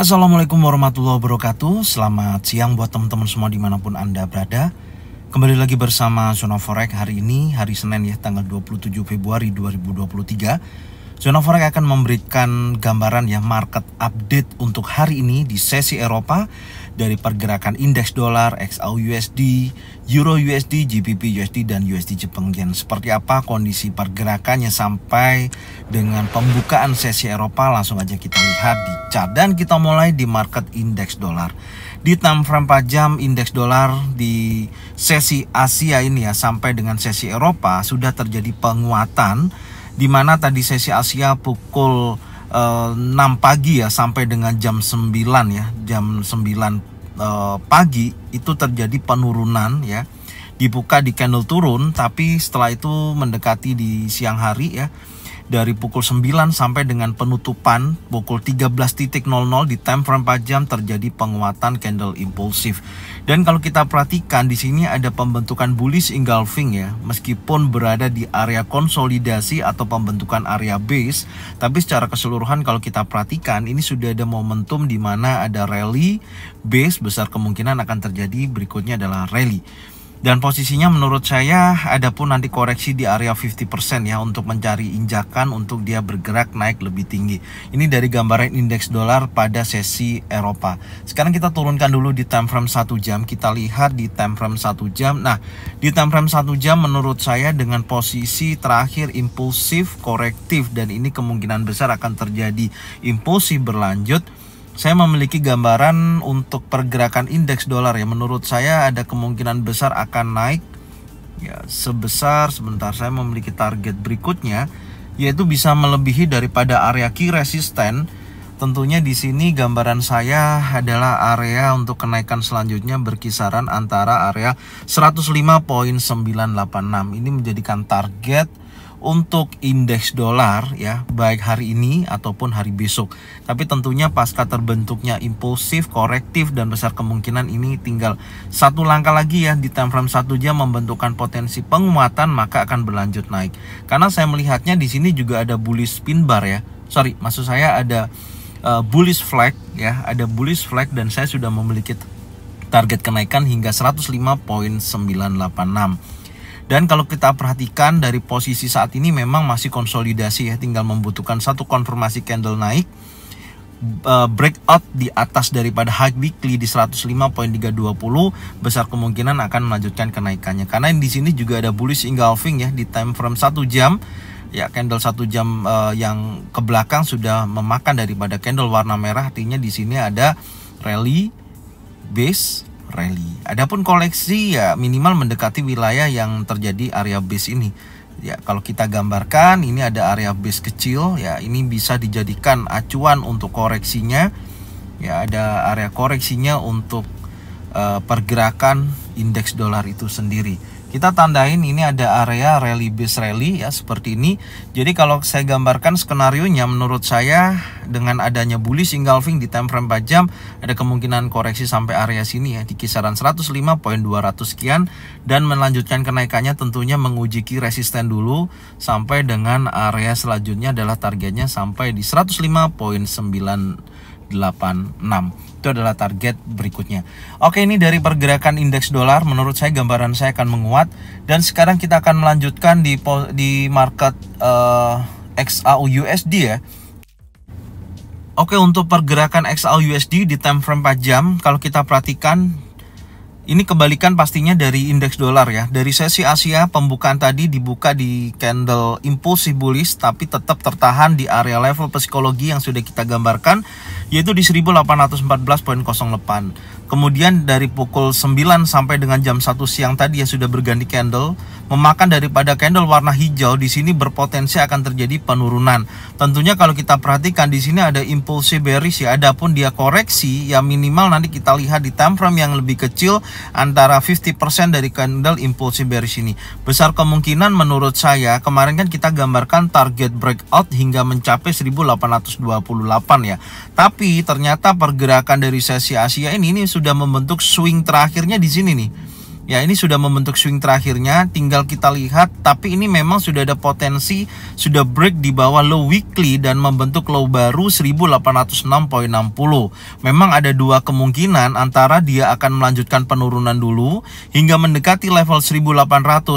Assalamualaikum warahmatullahi wabarakatuh Selamat siang buat teman-teman semua dimanapun Anda berada Kembali lagi bersama Sonoforex hari ini Hari Senin ya tanggal 27 Februari 2023 Zona Forex akan memberikan gambaran ya market update untuk hari ini di sesi Eropa dari pergerakan indeks dolar, XAU USD, Euro USD, GBP USD dan USD Jepang Yen. Seperti apa kondisi pergerakannya sampai dengan pembukaan sesi Eropa langsung aja kita lihat di chart dan kita mulai di market indeks dolar. Di time frame 4 jam indeks dolar di sesi Asia ini ya sampai dengan sesi Eropa sudah terjadi penguatan di mana tadi sesi Asia pukul uh, eh, 6 pagi ya sampai dengan jam 9 ya, jam 9 uh, eh, pagi itu terjadi penurunan ya. Dibuka di candle turun tapi setelah itu mendekati di siang hari ya dari pukul 9 sampai dengan penutupan pukul 13.00 di time frame 4 jam terjadi penguatan candle impulsif. Dan kalau kita perhatikan di sini ada pembentukan bullish engulfing ya, meskipun berada di area konsolidasi atau pembentukan area base, tapi secara keseluruhan kalau kita perhatikan ini sudah ada momentum di mana ada rally base besar kemungkinan akan terjadi berikutnya adalah rally dan posisinya menurut saya ada pun nanti koreksi di area 50% ya untuk mencari injakan untuk dia bergerak naik lebih tinggi ini dari gambaran indeks dolar pada sesi Eropa sekarang kita turunkan dulu di time frame 1 jam kita lihat di time frame 1 jam nah di time frame 1 jam menurut saya dengan posisi terakhir impulsif korektif dan ini kemungkinan besar akan terjadi impulsif berlanjut saya memiliki gambaran untuk pergerakan indeks dolar ya. Menurut saya ada kemungkinan besar akan naik ya sebesar sebentar saya memiliki target berikutnya yaitu bisa melebihi daripada area key resisten. Tentunya di sini gambaran saya adalah area untuk kenaikan selanjutnya berkisaran antara area 105.986. Ini menjadikan target untuk indeks dolar ya baik hari ini ataupun hari besok. Tapi tentunya pasca terbentuknya impulsif, korektif dan besar kemungkinan ini tinggal satu langkah lagi ya di time frame satu jam membentukkan potensi penguatan maka akan berlanjut naik. Karena saya melihatnya di sini juga ada bullish pin bar ya. Sorry, maksud saya ada uh, bullish flag ya, ada bullish flag dan saya sudah memiliki target kenaikan hingga 105.986 dan kalau kita perhatikan dari posisi saat ini memang masih konsolidasi ya, tinggal membutuhkan satu konfirmasi candle naik e, breakout di atas daripada high weekly di 105.320 besar kemungkinan akan melanjutkan kenaikannya karena di sini juga ada bullish engulfing ya di time frame 1 jam ya candle 1 jam uh, yang ke belakang sudah memakan daripada candle warna merah artinya di sini ada rally base rally. Adapun koleksi ya minimal mendekati wilayah yang terjadi area base ini. Ya, kalau kita gambarkan ini ada area base kecil ya, ini bisa dijadikan acuan untuk koreksinya. Ya, ada area koreksinya untuk uh, pergerakan indeks dolar itu sendiri kita tandain ini ada area rally bis rally ya seperti ini jadi kalau saya gambarkan skenario nya menurut saya dengan adanya bullish engulfing di time frame 4 jam ada kemungkinan koreksi sampai area sini ya di kisaran 105.200 sekian dan melanjutkan kenaikannya tentunya menguji resisten dulu sampai dengan area selanjutnya adalah targetnya sampai di 105.986 itu adalah target berikutnya. Oke, ini dari pergerakan indeks dolar menurut saya gambaran saya akan menguat dan sekarang kita akan melanjutkan di di market uh, eh, XAU USD ya. Oke, untuk pergerakan XAU USD di time frame 4 jam kalau kita perhatikan ini kebalikan pastinya dari indeks dolar ya. Dari sesi Asia pembukaan tadi dibuka di candle impulsif bullish tapi tetap tertahan di area level psikologi yang sudah kita gambarkan yaitu di 1814.08. Kemudian dari pukul 9 sampai dengan jam 1 siang tadi yang sudah berganti candle memakan daripada candle warna hijau di sini berpotensi akan terjadi penurunan. Tentunya kalau kita perhatikan di sini ada impulsif bearish ya adapun dia koreksi ya minimal nanti kita lihat di time frame yang lebih kecil antara 50% dari candle impulsif bearish ini. Besar kemungkinan menurut saya kemarin kan kita gambarkan target breakout hingga mencapai 1828 ya. Tapi ternyata pergerakan dari sesi Asia ini ini sudah membentuk swing terakhirnya di sini nih Ya ini sudah membentuk swing terakhirnya, tinggal kita lihat. Tapi ini memang sudah ada potensi sudah break di bawah low weekly dan membentuk low baru 1806.60. Memang ada dua kemungkinan antara dia akan melanjutkan penurunan dulu hingga mendekati level 1800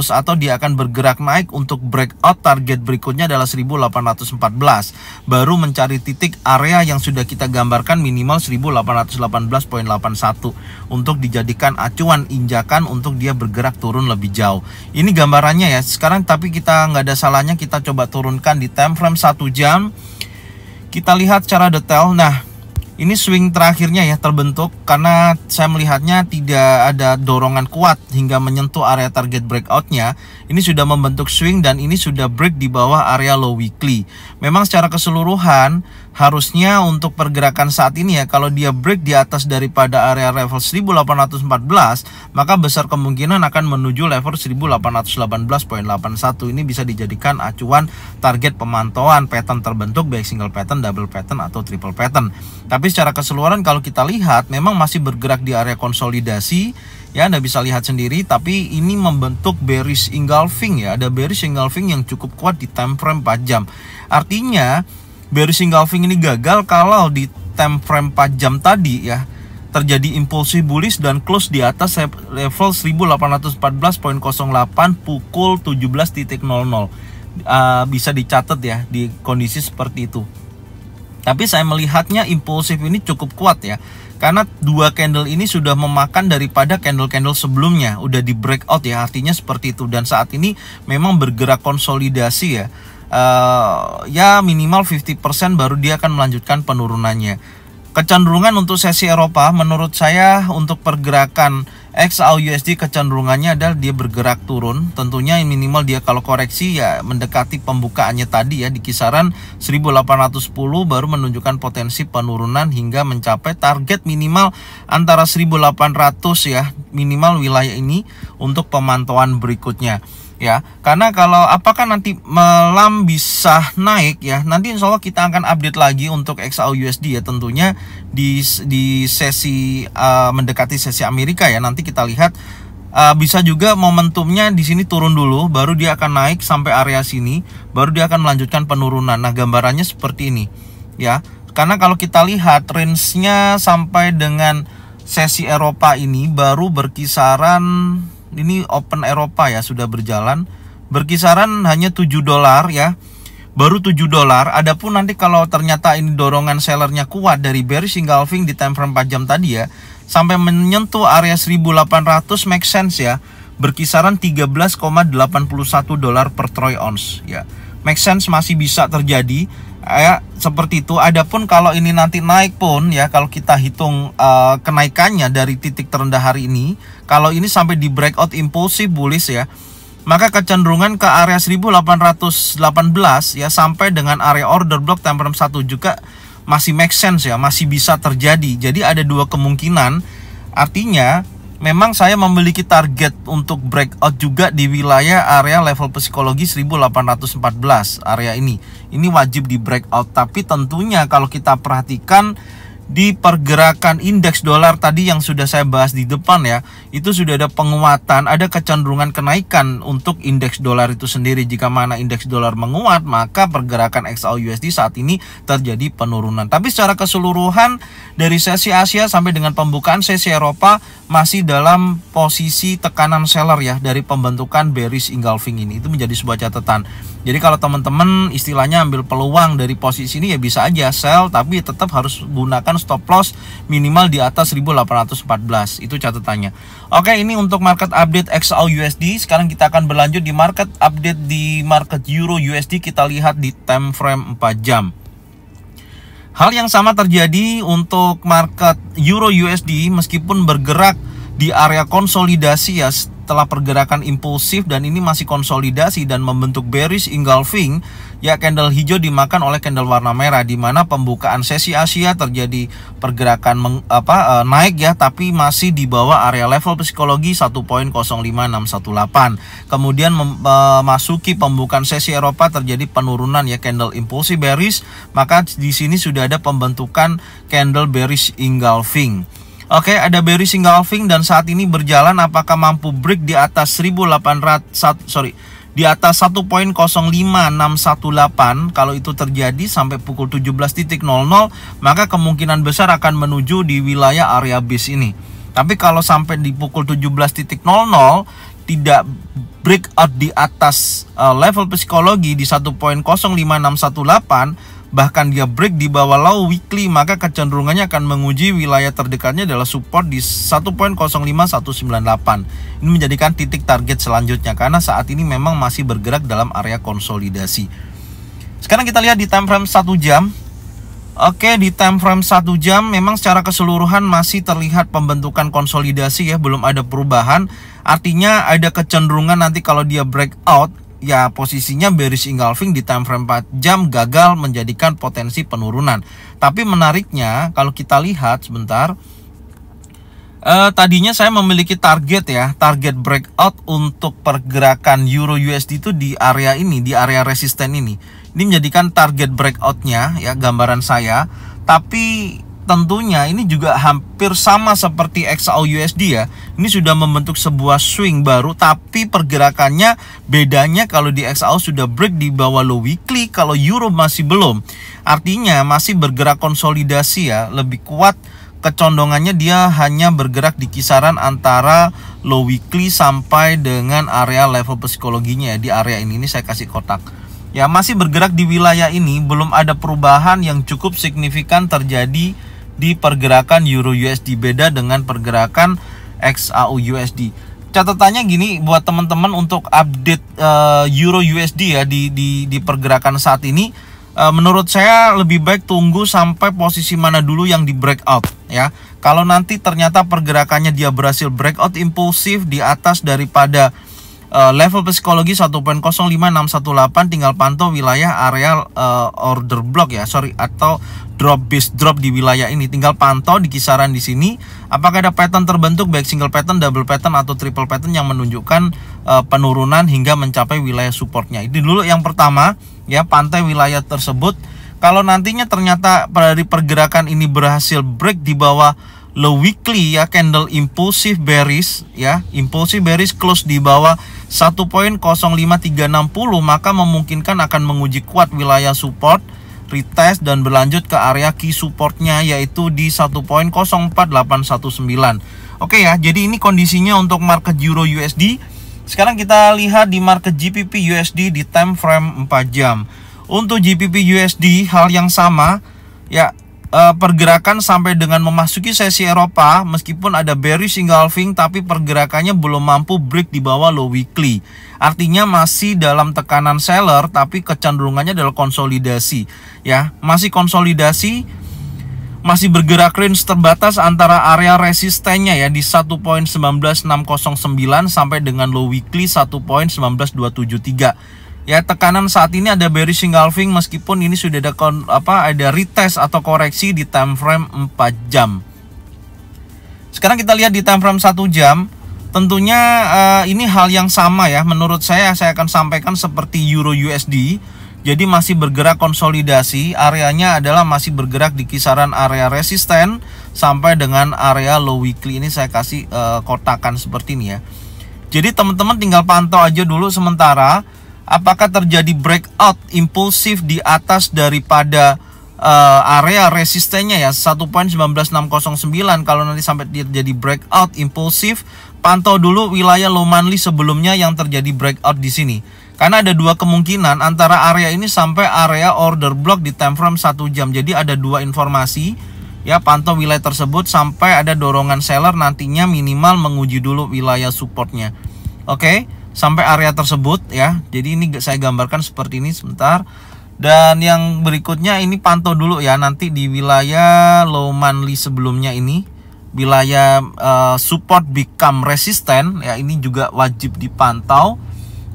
atau dia akan bergerak naik untuk breakout target berikutnya adalah 1814. Baru mencari titik area yang sudah kita gambarkan minimal 1818.81 untuk dijadikan acuan injakan untuk untuk dia bergerak turun lebih jauh ini gambarannya ya sekarang tapi kita nggak ada salahnya kita coba turunkan di time frame 1 jam kita lihat cara detail nah ini swing terakhirnya ya terbentuk karena saya melihatnya tidak ada dorongan kuat hingga menyentuh area target breakoutnya ini sudah membentuk swing dan ini sudah break di bawah area low weekly memang secara keseluruhan harusnya untuk pergerakan saat ini ya kalau dia break di atas daripada area level 1814 maka besar kemungkinan akan menuju level 1818.81 ini bisa dijadikan acuan target pemantauan pattern terbentuk baik single pattern, double pattern atau triple pattern. Tapi secara keseluruhan kalau kita lihat memang masih bergerak di area konsolidasi ya Anda bisa lihat sendiri tapi ini membentuk bearish engulfing ya ada bearish engulfing yang cukup kuat di time frame 4 jam artinya bearish engulfing ini gagal kalau di time frame 4 jam tadi ya terjadi impulsif bullish dan close di atas level 1814.08 pukul 17.00 uh, ah, bisa dicatat ya di kondisi seperti itu tapi saya melihatnya impulsif ini cukup kuat ya karena dua candle ini sudah memakan daripada candle-candle sebelumnya udah di breakout ya artinya seperti itu dan saat ini memang bergerak konsolidasi ya Eh, ya minimal 50% baru dia akan melanjutkan penurunannya. Kecenderungan untuk sesi Eropa menurut saya untuk pergerakan XAUUSD kecenderungannya adalah dia bergerak turun. Tentunya minimal dia kalau koreksi ya mendekati pembukaannya tadi ya di kisaran 1810 baru menunjukkan potensi penurunan hingga mencapai target minimal antara 1800 ya minimal wilayah ini untuk pemantauan berikutnya ya karena kalau apakah nanti malam bisa naik ya nanti insya Allah kita akan update lagi untuk XAU USD ya tentunya di di sesi uh, mendekati sesi Amerika ya nanti kita lihat uh, bisa juga momentumnya di sini turun dulu baru dia akan naik sampai area sini baru dia akan melanjutkan penurunan nah gambarannya seperti ini ya karena kalau kita lihat range-nya sampai dengan sesi Eropa ini baru berkisaran ini Open Eropa ya sudah berjalan berkisaran hanya 7 dolar ya baru 7 dolar adapun nanti kalau ternyata ini dorongan sellernya kuat dari bearish engulfing di time frame 4 jam tadi ya sampai menyentuh area 1800 make sense ya berkisaran 13,81 dolar per troy ounce ya make sense masih bisa terjadi ya seperti itu adapun kalau ini nanti naik pun ya kalau kita hitung uh, kenaikannya dari titik terendah hari ini kalau ini sampai di breakout impulsif bullish ya, maka kecenderungan ke area 1818 ya sampai dengan area order block temperem 1 juga masih make sense ya, masih bisa terjadi. Jadi ada dua kemungkinan. Artinya memang saya memiliki target untuk breakout juga di wilayah area level psikologi 1814 area ini. Ini wajib di breakout tapi tentunya kalau kita perhatikan di pergerakan indeks dolar tadi yang sudah saya bahas di depan ya, itu sudah ada penguatan, ada kecenderungan kenaikan untuk indeks dolar itu sendiri. Jika mana indeks dolar menguat, maka pergerakan usd saat ini terjadi penurunan. Tapi secara keseluruhan dari sesi Asia sampai dengan pembukaan sesi Eropa masih dalam posisi tekanan seller ya dari pembentukan bearish engulfing ini itu menjadi sebuah catatan. Jadi kalau teman-teman istilahnya ambil peluang dari posisi ini ya bisa aja sell tapi tetap harus gunakan stop loss minimal di atas 1814 itu catatannya. Oke ini untuk market update XAU USD sekarang kita akan berlanjut di market update di market Euro USD kita lihat di time frame 4 jam. Hal yang sama terjadi untuk market Euro USD meskipun bergerak di area konsolidasi ya telah pergerakan impulsif dan ini masih konsolidasi dan membentuk bearish engulfing ya candle hijau dimakan oleh candle warna merah di mana pembukaan sesi Asia terjadi pergerakan meng, apa eh, naik ya tapi masih di bawah area level psikologi 1.05618 kemudian memasuki eh, pembukaan sesi Eropa terjadi penurunan ya candle impulsif bearish maka di sini sudah ada pembentukan candle bearish engulfing Oke, ada Barry Singalving dan saat ini berjalan apakah mampu break di atas 1800 sorry di atas 1.05618 kalau itu terjadi sampai pukul 17.00 maka kemungkinan besar akan menuju di wilayah area base ini. Tapi kalau sampai di pukul 17.00 tidak break out di atas uh, level psikologi di 1.05618 bahkan dia break di bawah low weekly maka kecenderungannya akan menguji wilayah terdekatnya adalah support di 1.05198 ini menjadikan titik target selanjutnya karena saat ini memang masih bergerak dalam area konsolidasi sekarang kita lihat di time frame 1 jam Oke di time frame 1 jam memang secara keseluruhan masih terlihat pembentukan konsolidasi ya belum ada perubahan artinya ada kecenderungan nanti kalau dia breakout ya posisinya bearish engulfing di time frame 4 jam gagal menjadikan potensi penurunan. Tapi menariknya kalau kita lihat sebentar uh, tadinya saya memiliki target ya, target breakout untuk pergerakan euro USD itu di area ini, di area resisten ini. Ini menjadikan target breakoutnya ya gambaran saya. Tapi tentunya ini juga hampir sama seperti USD ya. Ini sudah membentuk sebuah swing baru tapi pergerakannya bedanya kalau di XAU sudah break di bawah low weekly, kalau euro masih belum. Artinya masih bergerak konsolidasi ya, lebih kuat kecondongannya dia hanya bergerak di kisaran antara low weekly sampai dengan area level psikologinya ya di area ini ini saya kasih kotak ya masih bergerak di wilayah ini belum ada perubahan yang cukup signifikan terjadi di pergerakan Euro USD beda dengan pergerakan XAU USD. Catatannya gini buat teman-teman untuk update uh, Euro USD ya di di di pergerakan saat ini uh, menurut saya lebih baik tunggu sampai posisi mana dulu yang di breakout ya. Kalau nanti ternyata pergerakannya dia berhasil breakout impulsif di atas daripada eh, level psikologi 1.05618 tinggal pantau wilayah area order block ya sorry atau drop base drop di wilayah ini tinggal pantau di kisaran di sini apakah ada pattern terbentuk baik single pattern double pattern atau triple pattern yang menunjukkan uh, penurunan hingga mencapai wilayah supportnya ini dulu yang pertama ya pantai wilayah tersebut kalau nantinya ternyata dari pergerakan ini berhasil break di bawah low weekly ya candle impulsive bearish ya impulsive bearish close di bawah 1.05360 maka memungkinkan akan menguji kuat wilayah support retest dan berlanjut ke area key supportnya yaitu di 1.04819 oke ya jadi ini kondisinya untuk market euro USD sekarang kita lihat di market GBP USD di time frame 4 jam untuk GBP USD hal yang sama ya Eh, pergerakan sampai dengan memasuki sesi Eropa meskipun ada bearish engulfing, tapi pergerakannya belum mampu break di bawah low weekly. Artinya masih dalam tekanan seller tapi kecenderungannya adalah konsolidasi ya. Masih konsolidasi masih bergerak range terbatas antara area resistennya ya di 1.19609 sampai dengan low weekly 1.19273 ya tekanan saat ini ada bearish engulfing meskipun ini sudah ada kon, apa ada retest atau koreksi di time frame 4 jam. Sekarang kita lihat di time frame 1 jam, tentunya uh, ini hal yang sama ya menurut saya saya akan sampaikan seperti euro USD. Jadi masih bergerak konsolidasi, areanya adalah masih bergerak di kisaran area resisten sampai dengan area low weekly ini saya kasih uh, kotakan seperti ini ya. Jadi teman-teman tinggal pantau aja dulu sementara apakah terjadi breakout impulsif di atas daripada uh, area resistennya ya 1.19609 kalau nanti sampai dia jadi breakout impulsif pantau dulu wilayah Lomanli sebelumnya yang terjadi breakout di sini karena ada dua kemungkinan antara area ini sampai area order block di time frame 1 jam jadi ada dua informasi ya pantau wilayah tersebut sampai ada dorongan seller nantinya minimal menguji dulu wilayah supportnya oke okay? sampai area tersebut ya. Jadi ini saya gambarkan seperti ini sebentar. Dan yang berikutnya ini pantau dulu ya nanti di wilayah Low Manly sebelumnya ini wilayah uh, support become resistant ya ini juga wajib dipantau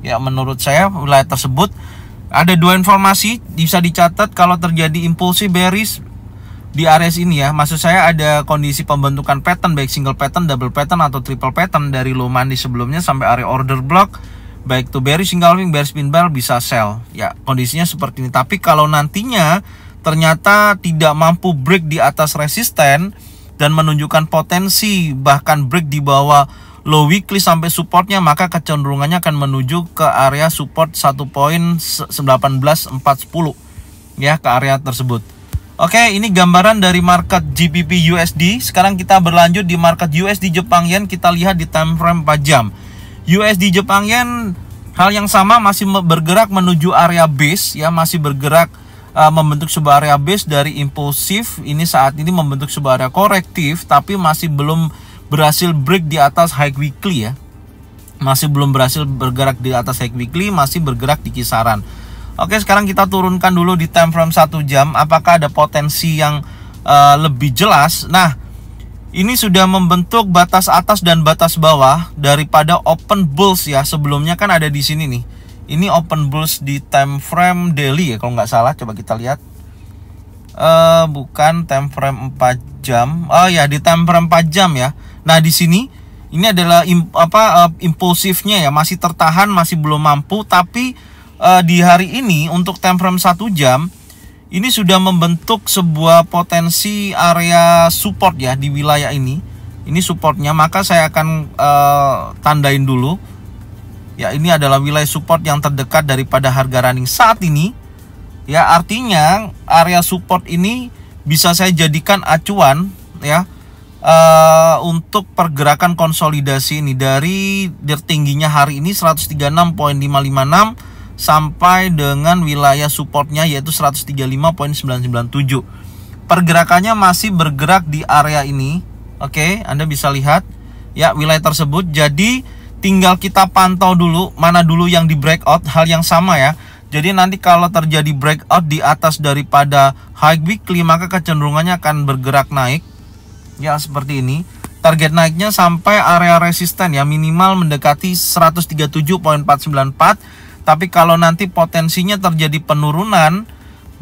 ya menurut saya wilayah tersebut ada dua informasi bisa dicatat kalau terjadi impulsi bearish di area ini ya maksud saya ada kondisi pembentukan pattern baik single pattern double pattern atau triple pattern dari low money sebelumnya sampai area order block baik to bearish single wing bearish pin bar bisa sell ya kondisinya seperti ini tapi kalau nantinya ternyata tidak mampu break di atas resisten dan menunjukkan potensi bahkan break di bawah low weekly sampai supportnya maka kecenderungannya akan menuju ke area support 1.18410 ya ke area tersebut Oke, ini gambaran dari market GBP USD. Sekarang kita berlanjut di market USD Jepang Yen. Kita lihat di time frame 4 jam. USD Jepang Yen hal yang sama masih bergerak menuju area base ya, masih bergerak uh, membentuk sebuah area base dari impulsif ini saat ini membentuk sebuah area korektif tapi masih belum berhasil break di atas high weekly ya masih belum berhasil bergerak di atas high weekly masih bergerak di kisaran Oke, sekarang kita turunkan dulu di time frame 1 jam. Apakah ada potensi yang uh, lebih jelas? Nah, ini sudah membentuk batas atas dan batas bawah daripada open bulls ya. Sebelumnya kan ada di sini nih. Ini open bulls di time frame daily ya kalau nggak salah. Coba kita lihat. Uh, bukan time frame 4 jam. Oh ya, di time frame 4 jam ya. Nah, di sini ini adalah imp, apa uh, impulsifnya ya, masih tertahan, masih belum mampu tapi uh, di hari ini untuk time frame 1 jam ini sudah membentuk sebuah potensi area support ya di wilayah ini. Ini supportnya, maka saya akan uh, tandain dulu. Ya, ini adalah wilayah support yang terdekat daripada harga running saat ini. Ya, artinya area support ini bisa saya jadikan acuan ya uh, untuk pergerakan konsolidasi ini dari tertingginya hari ini 136.556 sampai dengan wilayah supportnya yaitu 135.997. Pergerakannya masih bergerak di area ini. Oke, Anda bisa lihat ya wilayah tersebut. Jadi tinggal kita pantau dulu mana dulu yang di breakout hal yang sama ya. Jadi nanti kalau terjadi breakout di atas daripada high weekly maka kecenderungannya akan bergerak naik. Ya seperti ini. Target naiknya sampai area resisten ya minimal mendekati 137.494 tapi kalau nanti potensinya terjadi penurunan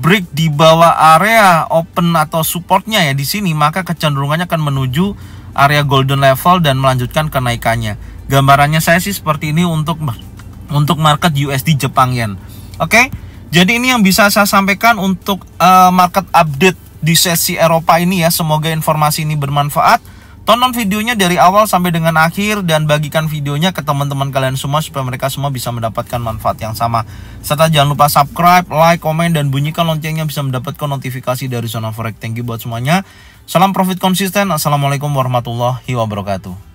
break di bawah area open atau supportnya ya di sini maka kecenderungannya akan menuju area golden level dan melanjutkan kenaikannya. Gambarannya saya sih seperti ini untuk untuk market USD Jepang Yen. Oke. Jadi ini yang bisa saya sampaikan untuk eh, market update di sesi Eropa ini ya. Semoga informasi ini bermanfaat. Tonton videonya dari awal sampai dengan akhir dan bagikan videonya ke teman-teman kalian semua supaya mereka semua bisa mendapatkan manfaat yang sama. Serta jangan lupa subscribe, like, komen, dan bunyikan loncengnya bisa mendapatkan notifikasi dari Zona Forex. Thank you buat semuanya. Salam profit konsisten. Assalamualaikum warahmatullahi wabarakatuh.